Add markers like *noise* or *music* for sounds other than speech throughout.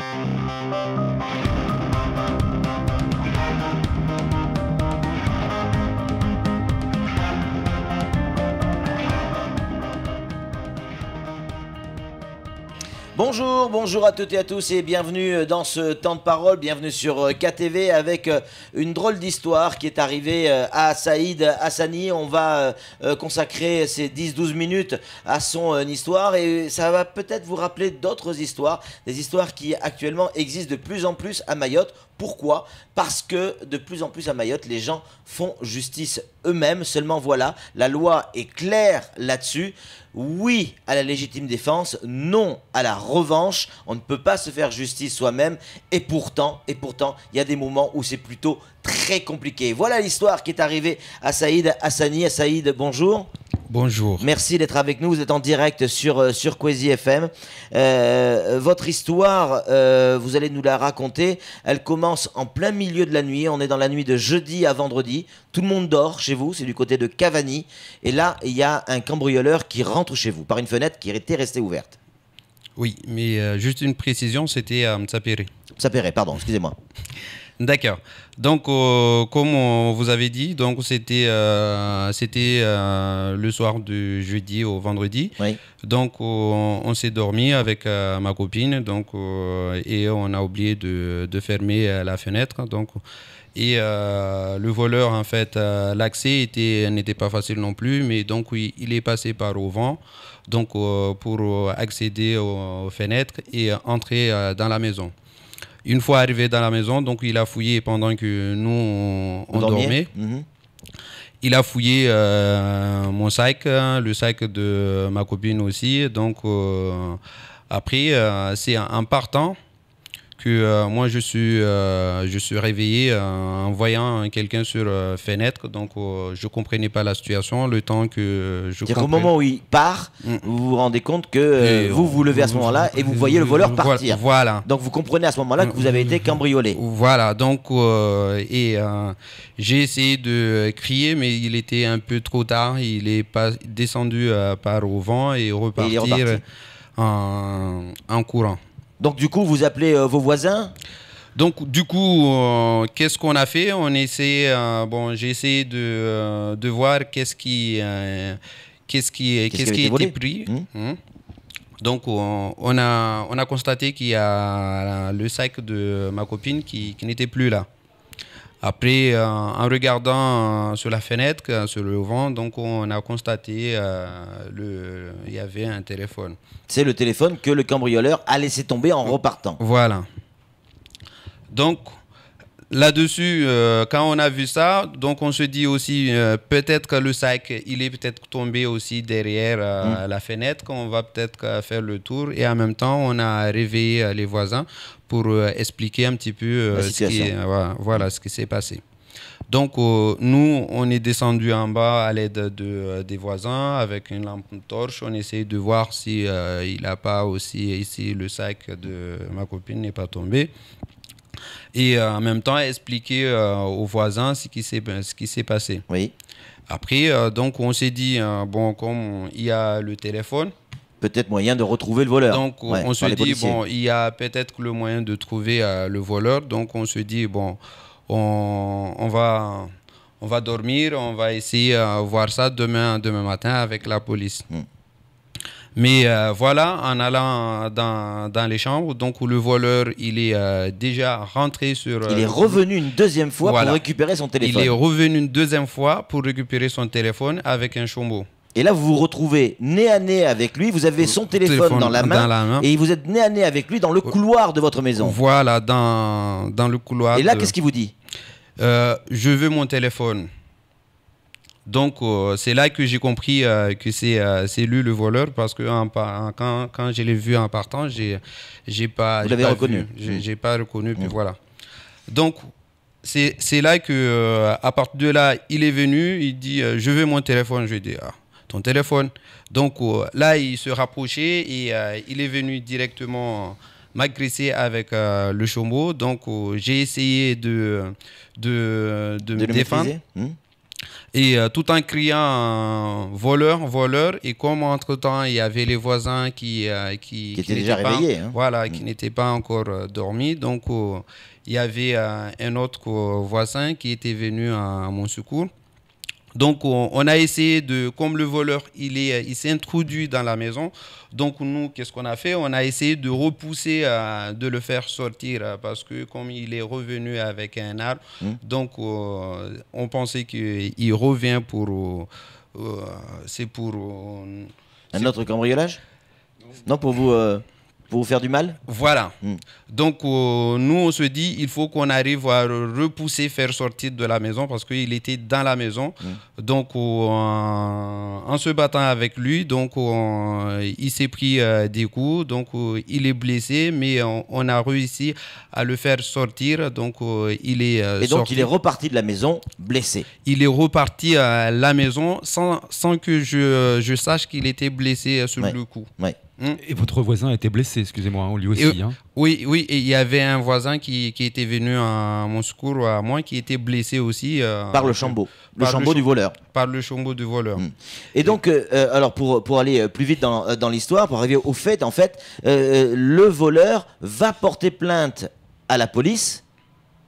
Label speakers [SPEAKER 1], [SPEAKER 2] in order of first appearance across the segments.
[SPEAKER 1] Thank you. Bonjour, bonjour à toutes et à tous et bienvenue euh, dans ce temps de parole, bienvenue sur euh, KTV avec euh, une drôle d'histoire qui est arrivée à Saïd Hassani. On va consacrer ces 10-12 minutes à son histoire et ça va peut-être vous rappeler d'autres histoires, des histoires qui actuellement existent de plus en plus à Mayotte. Pourquoi Parce que de plus en plus à Mayotte, les gens font justice eux-mêmes. Seulement voilà, la loi est claire là-dessus oui à la légitime défense, non à la revanche. On ne peut pas se faire justice soi-même. Et pourtant, et pourtant, il y a des moments où c'est plutôt très compliqué. Voilà l'histoire qui est arrivée à Saïd Hassani. Saïd, bonjour. Bonjour. Merci d'être avec nous. Vous êtes en direct sur, euh, sur FM. Euh, euh, votre histoire, vous allez nous la raconter. Elle commence en plein milieu de la nuit. On est dans la nuit de jeudi à vendredi. Tout le monde dort chez vous. C'est du côté de Cavani. Et là, il y a un cambrioleur qui rentre chez vous par une fenêtre qui était restée ouverte.
[SPEAKER 2] Oui, mais juste une précision, c'était à Mtsapere. Mtsapere, pardon, excusez-moi. D'accord. Donc, euh, comme on vous avez dit, donc c'était euh, c'était euh, le soir du jeudi au vendredi. Donc, on, s'est dormi avec ma copine, donc et on a oublié de, fermer la fenêtre, donc. Et le voleur, en fait, l'accès n'était pas facile non plus, mais donc oui, il est passé par au vent, donc pour accéder aux, fenêtres et entrer dans la maison. Une fois arrivé dans la maison, donc il a fouillé pendant que nous, on, dormait. Mhm. Il a fouillé euh, mon sac, hein, le sac de ma copine aussi. Donc, euh, après, euh, c'est en partant, que euh, moi je suis, euh, je suis réveillé euh, en voyant quelqu'un sur fenêtre, donc je comprenais pas la situation, le temps que je. Au moment
[SPEAKER 1] où il part, mm. vous vous rendez compte que vous vous levez à ce moment-là et vous voyez le voleur partir. Voilà. Donc vous comprenez à ce moment-là que vous avez mm. été cambriolé.
[SPEAKER 2] Voilà. Donc et j'ai essayé de crier, mais il était un peu trop tard. Il est pas descendu par au vent et repartir en, en courant. Donc du coup, vous appelez euh, vos voisins donc du coup, euh, qu'est-ce qu'on a fait On essaie, euh, bon, j'ai essayé de, de voir qu'est-ce qui, qu'est-ce qui, pris. Hmm hmm donc on, a, on a constaté qu'il y a le sac de ma copine qui n'était plus là. Après, euh, en regardant euh, sur la fenêtre, euh, sur le vent, donc on a constaté qu'il y avait un téléphone.
[SPEAKER 1] C'est le téléphone que le cambrioleur a laissé tomber en
[SPEAKER 2] repartant. Voilà. Donc, Là-dessus, euh, quand on a vu ça, donc on se dit aussi euh, peut-être que le sac, il est peut-être tombé aussi derrière euh, mm. la fenêtre, qu'on va peut-être faire le tour. Et en même temps, on a réveillé les voisins pour expliquer un petit peu ce qui, voilà, ce qui s'est passé. Donc, nous, on est descendu en bas à l'aide de, des voisins avec une lampe torche. On essaie de voir si il n'a pas aussi ici le sac de ma copine n'est pas tombé et euh, en même temps expliquer euh, aux voisins ce qui s'est passé. Oui. Après, euh, donc, on s'est dit, bon, comme il y a le téléphone, peut-être moyen de retrouver le voleur. Donc on se dit, bon, il y a peut-être le moyen de trouver le voleur. Donc on se dit, bon, on, va, on va dormir, on va essayer de voir ça demain, demain matin avec la police. Hmm. Mais euh, voilà, en allant dans, dans, les chambres, donc où le voleur, il est euh, déjà rentré sur... il est euh, revenu une deuxième fois pour récupérer son téléphone. Il est revenu une deuxième fois pour récupérer son téléphone avec un chombo. Et là, vous vous
[SPEAKER 1] retrouvez nez à nez avec lui, vous avez son téléphone, dans, la main, et vous êtes nez à nez avec lui dans le couloir de votre maison.
[SPEAKER 2] Voilà, dans, dans le couloir. Et là, qu'est-ce qu'il vous dit Je veux mon téléphone. Donc, euh, c'est là que j'ai compris euh, que euh, c'est lui le voleur parce que quand, quand, je l'ai vu en partant, j'ai n'ai pas. Vous reconnu. Mmh. J'ai pas reconnu, puis mmh. voilà. Donc, c'est là que, à partir de là, il est venu, il dit Je veux mon téléphone. Je dit « ah, Ton téléphone. Donc, là, il se rapprochait et il est venu directement m'agresser avec le chômeau. Donc, j'ai essayé de, de, de, me défendre. Et euh, tout en criant euh, voleur, voleur. Et comme entre-temps, il y avait les voisins qui. Euh, qui, étaient déjà réveillés. Hein. Voilà, qui mm. n'étaient pas encore dormis. Donc, il y avait un autre voisin qui était venu à mon secours. Donc on, a essayé de, comme le voleur, il est, il s'est introduit dans la maison. Donc nous, qu'est-ce qu'on a fait On a essayé de repousser, euh, de le faire sortir euh, parce que comme il est revenu avec un arbre, mmh. donc euh, on pensait qu'il revient pour, c'est pour un autre cambriolage. Non, pour vous, vous faire du mal. Voilà. Mmh. Donc, euh, nous, on se dit, il faut qu'on arrive à repousser, faire sortir de la maison parce qu'il était dans la maison. Mm. Donc, euh, en se battant avec lui, donc, euh, il s'est pris des coups. Donc, il est blessé, mais on, a réussi à le faire sortir. Donc, il est. Et donc, il est reparti de la maison blessé. Il est reparti à la maison sans, sans que je, je sache qu'il était blessé sur ce le coup.
[SPEAKER 3] Hein? Et votre voisin était blessé, excusez-moi, hein, lui aussi. Hein.
[SPEAKER 2] Oui, oui, et il y avait un voisin qui, était venu à mon secours, à moi, qui était blessé aussi. Euh, par le chambeau, le chambeau du voleur. Par le chambeau du voleur. Hmm. Et donc, euh, euh,
[SPEAKER 1] alors pour, pour aller plus vite dans, l'histoire, pour arriver au fait, en fait, le voleur va porter plainte à la police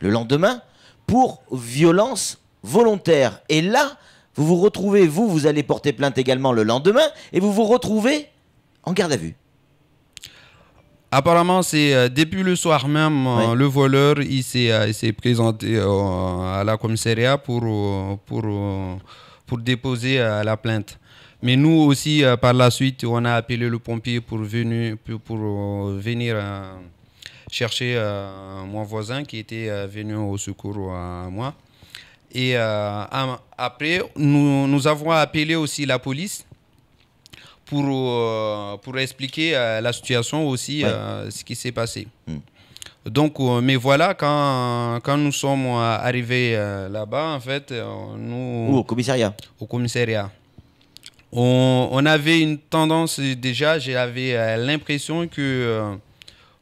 [SPEAKER 1] le lendemain pour violence volontaire. Et là, vous vous retrouvez, vous, vous allez porter plainte également le lendemain, et vous vous retrouvez en garde à vue.
[SPEAKER 2] Apparemment, c'est euh, depuis le soir même, euh, le voleur il s'est, euh, présenté à la commissariat pour, pour, pour déposer la plainte. Mais nous aussi, par la suite, on a appelé le pompier pour venir, pour venir chercher mon voisin qui était venu au secours à moi. Et après, nous, nous avons appelé aussi la police pour, euh, pour expliquer euh, la situation aussi, euh, ce qui s'est passé. Hmm. Donc, mais voilà, quand, quand nous sommes arrivés là-bas, en fait, nous... au commissariat. Au commissariat. On, on avait une tendance, déjà, j'avais l'impression que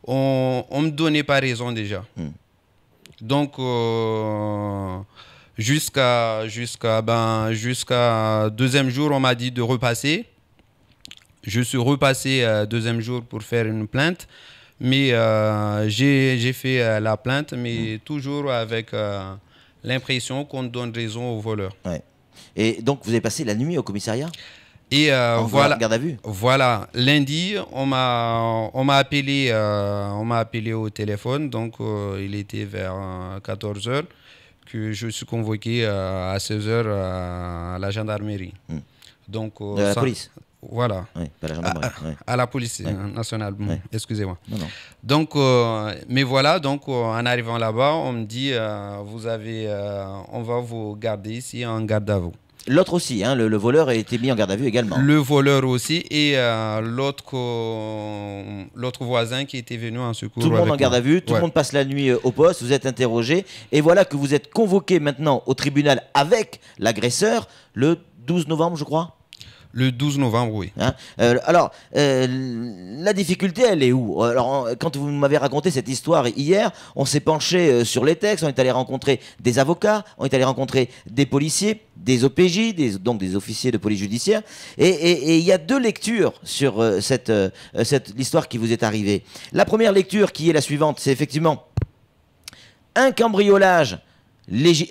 [SPEAKER 2] on ne me donnait pas raison déjà. Hmm. Donc, jusqu'au jusqu'à jusqu'à ben, jusqu'à deuxième jour, on m'a dit de repasser. Je suis repassé euh, deuxième jour pour faire une plainte, mais euh, j'ai fait euh, la plainte, mais mmh. toujours avec euh, l'impression qu'on donne raison au voleurs.
[SPEAKER 1] Ouais. Et donc, vous avez passé la nuit au commissariat
[SPEAKER 2] et voilà. Garde à vue. Voilà. Lundi, on m'a on m'a appelé on m'a appelé au téléphone. Donc il était vers 14 h que je suis convoqué à 16 h à la gendarmerie. Mmh. Donc de la police. Voilà. à, la police euh, nationale, excusez-moi. Donc, euh, mais voilà, donc euh, en arrivant là-bas, on me dit, vous avez, on va vous garder ici en garde à vue.
[SPEAKER 1] L'autre aussi, hein, le, voleur a été mis en
[SPEAKER 2] garde à vue également. Le voleur aussi et l'autre l'autre voisin qui était venu en secours. Tout le monde en garde à vue, tout le monde
[SPEAKER 1] passe la nuit au poste, vous êtes interrogé et voilà que vous êtes convoqué maintenant au tribunal avec l'agresseur le 12 novembre, je crois. Le 12 novembre, oui. Hein, euh, alors, euh, la difficulté, elle est où Alors, quand vous m'avez raconté cette histoire hier, on s'est penché euh, sur les textes, on est allé rencontrer des avocats, on est allé rencontrer des policiers, des OPJ, donc des officiers de police judiciaire. Et il y a deux lectures sur cette, cette, qui vous est arrivée. La première lecture, qui est la suivante, c'est effectivement un cambriolage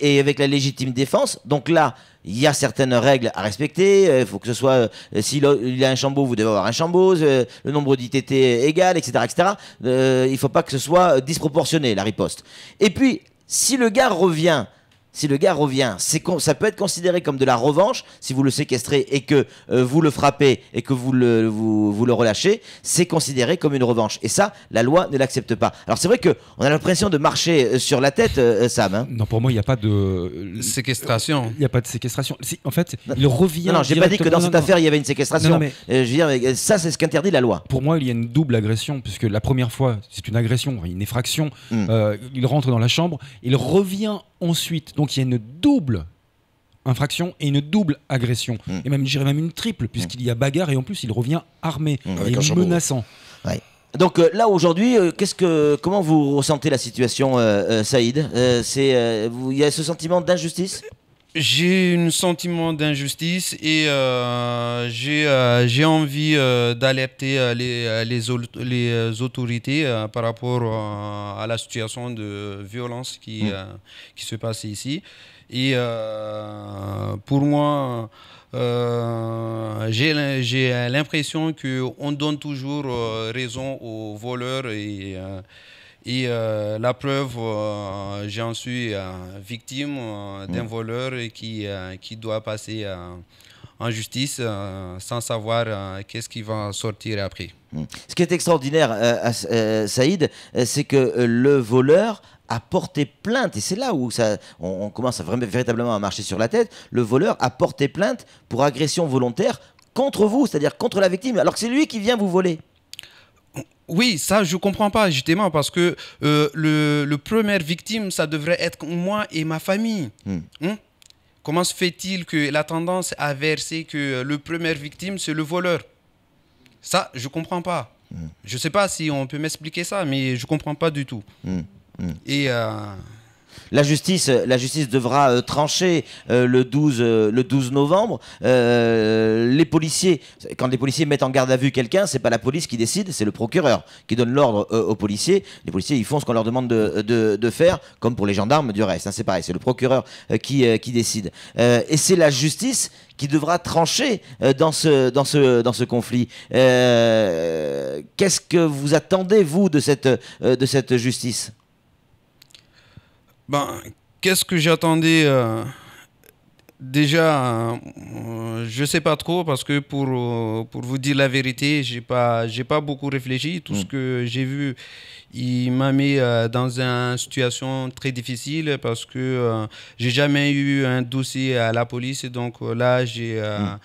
[SPEAKER 1] et avec la légitime défense. Donc là, il y a certaines règles à respecter. Il euh, faut que ce soit, euh, s'il y a un chambeau, vous devez avoir un chambeau, euh, le nombre d'ITT égal, etc. etc. il ne faut pas que ce soit disproportionné, la riposte. Et puis, si le gars revient si le gars revient, c'est ça peut être considéré comme de la revanche si vous le séquestrez et que euh, vous le frappez et que vous le, vous, le relâchez, c'est considéré comme une revanche. Et ça, la loi ne l'accepte pas. Alors c'est vrai que on a l'impression de marcher euh, sur la tête, euh, Sam. Hein. Non, pour moi, il n'y a pas de séquestration. Il n'y a pas de
[SPEAKER 3] séquestration. Si, en fait, il revient. Non, j'ai pas dit que dans cette affaire il y avait une séquestration. Non, mais...
[SPEAKER 1] je veux dire, ça, c'est ce qu'interdit la loi.
[SPEAKER 3] Pour moi, il y a une double agression puisque la première fois, c'est une agression, une effraction. Hmm. il rentre dans la chambre, il revient Ensuite, donc il y a une double infraction et une double agression. Hmm. Et même, dirais même une triple, puisqu'il y a bagarre et en plus, il revient armé hmm. et menaçant.
[SPEAKER 1] Donc euh, là aujourd'hui, euh, qu'est-ce que, comment vous ressentez la situation, euh, Saïd il y a ce sentiment
[SPEAKER 2] d'injustice j'ai un sentiment d'injustice et euh, euh, j'ai envie euh, d'alerter les, les, autorités par rapport à la situation de violence qui, mm. qui se passe ici. Et pour moi, j'ai l'impression qu'on donne toujours raison aux voleurs et et euh, la preuve, euh, j'en suis euh, victime mm. d'un voleur qui, qui doit passer en justice sans savoir qu'est-ce qui va sortir après.
[SPEAKER 1] Mm. Ce qui est extraordinaire, Saïd, c'est que le voleur a porté plainte, et c'est là où ça, on, commence vraiment, véritablement à marcher sur la tête, le voleur a porté plainte pour agression volontaire contre vous,
[SPEAKER 2] c'est-à-dire contre la victime, alors que c'est lui qui vient vous voler. Oui, ça, je ne comprends pas, justement, parce que euh, le, première victime, ça devrait être moi et ma famille. Hmm. Hmm? Comment se fait-il que la tendance à verser que le premier victime, c'est le voleur Ça, je comprends pas. Je hmm. Je sais pas si on peut m'expliquer ça, mais je comprends pas du tout.
[SPEAKER 1] Et. Euh, la justice, euh, la justice devra euh, trancher euh, le, 12, le novembre. les policiers, quand les policiers mettent en garde à vue quelqu'un, c'est pas la police qui décide, c'est le procureur qui donne l'ordre aux policiers. Les policiers, ils font ce qu'on leur demande de, faire, comme pour les gendarmes du reste. Hein, c'est pareil, c'est le procureur qui, décide. et c'est la justice qui devra trancher dans ce, conflit. Qu'est-ce que vous attendez, vous, de cette justice
[SPEAKER 2] ben, qu'est-ce que j'attendais euh, Déjà, je euh, je sais pas trop parce que pour, euh, pour vous dire la vérité, j'ai pas, j'ai pas beaucoup réfléchi. Tout ce mm. que j'ai vu, il m'a mis dans une situation très difficile parce que j'ai jamais eu un dossier à la police. Donc là, j'ai. Mm.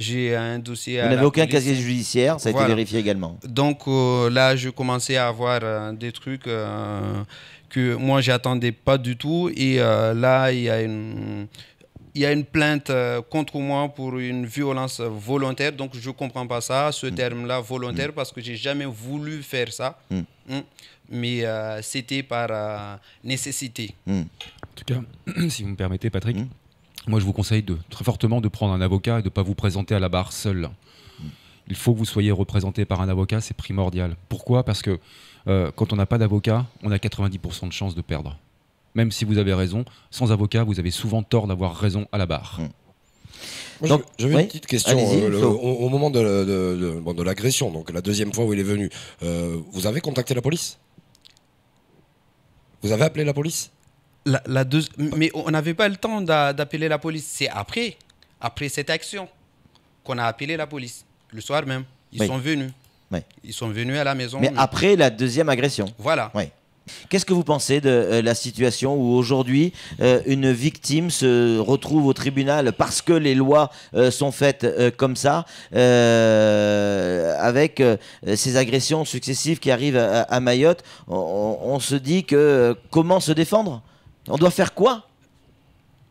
[SPEAKER 2] J'ai un dossier. Vous n'avez aucun casier
[SPEAKER 1] judiciaire, ça a été vérifié également.
[SPEAKER 2] Donc là, je commençais à avoir des trucs que moi j'attendais pas du tout. Et euh, là, il y a une il y a une plainte euh, contre moi pour une violence volontaire, donc je ne comprends pas ça, ce hmm. terme-là, volontaire, hmm. parce que j'ai jamais voulu faire ça, hmm. mais euh, c'était par nécessité.
[SPEAKER 3] En tout cas, *clears throat* si vous me permettez, Patrick, moi je vous conseille de, très fortement de prendre un avocat et de ne pas vous présenter à la barre seul il faut que vous soyez représenté par un avocat, c'est primordial. Pourquoi Parce que euh, quand on n'a pas d'avocat, on a 90% de chances de perdre. Même si vous avez raison, sans avocat, vous avez souvent tort d'avoir raison à la barre.
[SPEAKER 2] Hmm. Donc, j'avais une petite question. Euh,
[SPEAKER 3] au, moment de, l'agression, donc la deuxième fois où il est venu, euh, vous avez contacté la police Vous avez appelé
[SPEAKER 2] la police la, Mais on n'avait pas le temps d'appeler la police. C'est après, après cette action, qu'on a appelé la police. Le soir même. Ils sont venus. Ils sont venus à la maison. Mais, après
[SPEAKER 1] la deuxième agression. Voilà. Qu'est-ce que vous pensez de euh, la situation où aujourd'hui euh, une victime se retrouve au tribunal parce que les lois euh, sont faites comme ça, avec ces agressions successives qui arrivent à, Mayotte
[SPEAKER 2] on, se dit que comment se défendre On doit faire quoi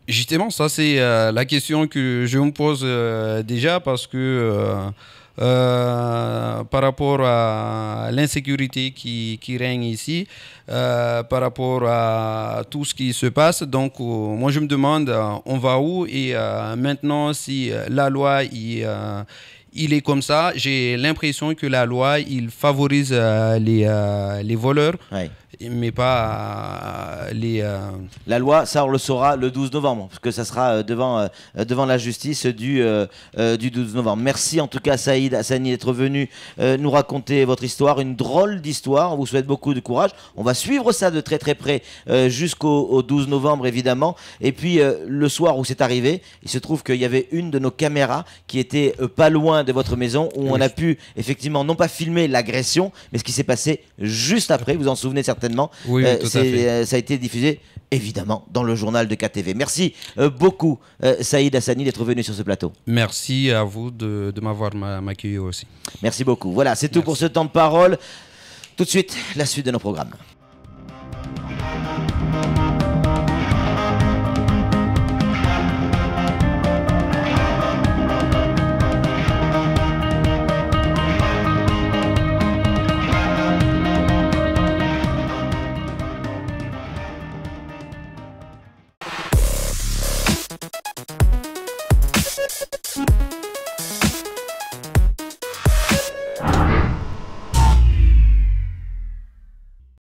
[SPEAKER 2] Justement, ça c'est euh, la question que je me pose euh, déjà parce que euh, par rapport à l'insécurité qui, règne ici, par rapport à tout ce qui se passe, donc moi je me demande on va où et maintenant si la loi il, il est comme ça, j'ai l'impression que la loi il favorise les, voleurs mais pas euh, les. Euh, la loi, ça on le saura le 12 novembre,
[SPEAKER 1] parce que ça sera euh, devant, devant la justice du, du 12 novembre. Merci en tout cas Saïd Hassani d'être venu nous raconter votre histoire, une drôle d'histoire. On vous souhaite beaucoup de courage. On va suivre ça de très très près jusqu'au 12 novembre évidemment. Et puis le soir où c'est arrivé, il se trouve qu'il y avait une de nos caméras qui était pas loin de votre maison où on a pu effectivement non pas filmer l'agression, mais ce qui s'est passé juste après. Vous en souvenez certainement certainement. Euh, euh, ça a été diffusé évidemment, dans le journal de KTV. Merci euh, beaucoup, Saïd Hassani, d'être venu sur ce plateau.
[SPEAKER 2] Merci à vous de, m'avoir
[SPEAKER 1] accueilli aussi. Merci beaucoup. Voilà, c'est tout pour ce temps de parole. Tout de suite, la suite de nos programmes.